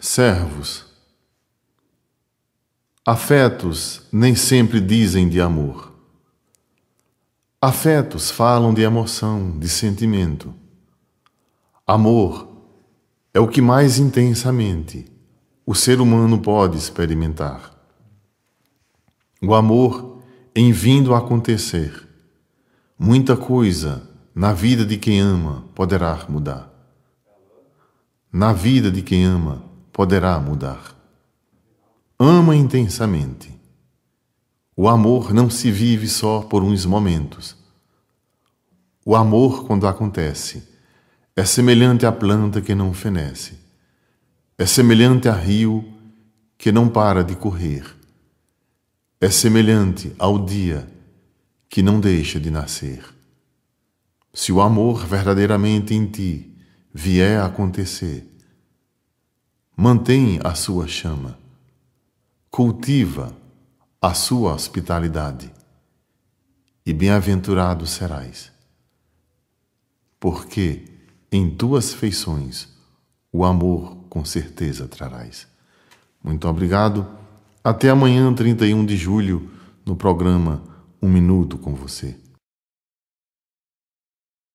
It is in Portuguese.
Servos, afetos nem sempre dizem de amor. Afetos falam de emoção, de sentimento. Amor é o que mais intensamente o ser humano pode experimentar. O amor em vindo a acontecer, muita coisa na vida de quem ama poderá mudar. Na vida de quem ama poderá mudar. Ama intensamente. O amor não se vive só por uns momentos. O amor, quando acontece, é semelhante à planta que não fenece, é semelhante a rio que não para de correr, é semelhante ao dia que não deixa de nascer. Se o amor verdadeiramente em ti vier a acontecer, mantém a sua chama, cultiva a sua hospitalidade, e bem-aventurado serás, porque em tuas feições o amor com certeza trarás. Muito obrigado. Até amanhã, 31 de julho, no programa Um Minuto com Você.